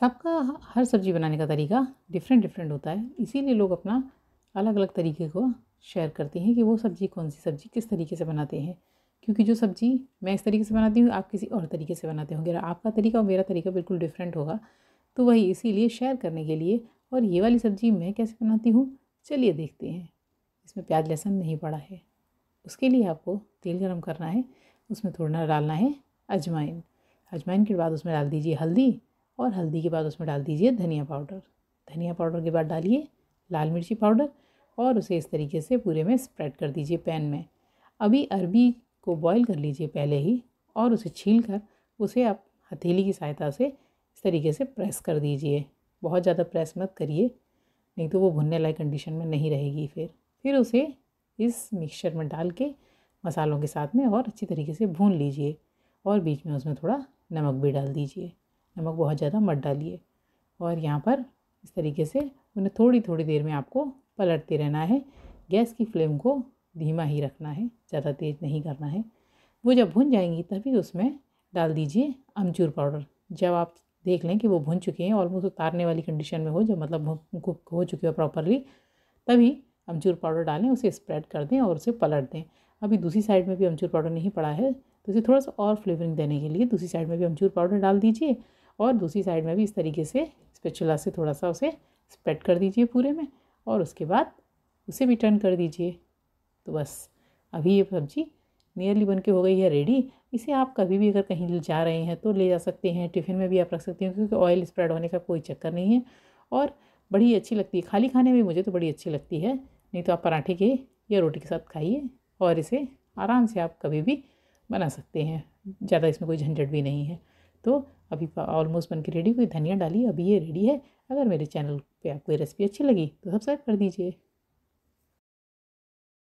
सबका हर सब्ज़ी बनाने का तरीका डिफरेंट डिफरेंट होता है इसीलिए लोग अपना अलग अलग तरीके को शेयर करते हैं कि वो सब्ज़ी कौन सी सब्ज़ी किस तरीके से बनाते हैं क्योंकि जो सब्ज़ी मैं इस तरीके से बनाती हूँ आप किसी और तरीके से बनाते होंगे आपका तरीका और मेरा तरीका बिल्कुल डिफरेंट होगा तो वही इसीलिए शेयर करने के लिए और ये वाली सब्ज़ी मैं कैसे बनाती हूँ चलिए देखते हैं इसमें प्याज लहसुन नहीं पड़ा है उसके लिए आपको तेल गर्म करना है उसमें थोड़ा डालना है अजवाइन अजवाइन के बाद उसमें डाल दीजिए हल्दी और हल्दी के बाद उसमें डाल दीजिए धनिया पाउडर धनिया पाउडर के बाद डालिए लाल मिर्ची पाउडर और उसे इस तरीके से पूरे में स्प्रेड कर दीजिए पैन में अभी अरबी को बॉईल कर लीजिए पहले ही और उसे छील कर उसे आप हथेली की सहायता से इस तरीके से प्रेस कर दीजिए बहुत ज़्यादा प्रेस मत करिए नहीं तो वो भुनने लायक कंडीशन में नहीं रहेगी फिर फिर उसे इस मिक्सचर में डाल के मसालों के साथ में और अच्छी तरीके से भून लीजिए और बीच में उसमें थोड़ा नमक भी डाल दीजिए नमक बहुत ज़्यादा मत डालिए और यहाँ पर इस तरीके से उन्हें थोड़ी थोड़ी देर में आपको पलटते रहना है गैस की फ्लेम को धीमा ही रखना है ज़्यादा तेज़ नहीं करना है वो जब भुन जाएंगी तभी उसमें डाल दीजिए अमचूर पाउडर जब आप देख लें कि वो भुन चुके हैं ऑलमोस्ट उतारने वाली कंडीशन में हो जब मतलब कुक हो चुके हो प्रॉपरली तभी अमचूर पाउडर डालें उसे स्प्रेड कर दें और उसे पलट दें अभी दूसरी साइड में भी अमचूर पाउडर नहीं पड़ा है तो उसे थोड़ा सा और फ्लेवरिंग देने के लिए दूसरी साइड में भी अमचूर पाउडर डाल दीजिए और दूसरी साइड में भी इस तरीके से स्पेचुला से थोड़ा सा उसे स्प्रेड कर दीजिए पूरे में और उसके बाद उसे भी टर्न कर दीजिए तो बस अभी ये सब्जी नियरली बन के हो गई है रेडी इसे आप कभी भी अगर कहीं जा रहे हैं तो ले जा सकते हैं टिफ़िन में भी आप रख सकते हैं क्योंकि ऑयल स्प्रेड होने का कोई चक्कर नहीं है और बड़ी अच्छी लगती है खाली खाने में मुझे तो बड़ी अच्छी लगती है नहीं तो आप पराठे के या रोटी के साथ खाइए और इसे आराम से आप कभी भी बना सकते हैं ज़्यादा इसमें कोई झंझट भी नहीं है तो अभी ऑलमोस्ट बन के रेडी हुई धनिया डाली अभी ये रेडी है अगर मेरे चैनल पे आपको ये रेसिपी अच्छी लगी तो सब्सक्राइब कर दीजिए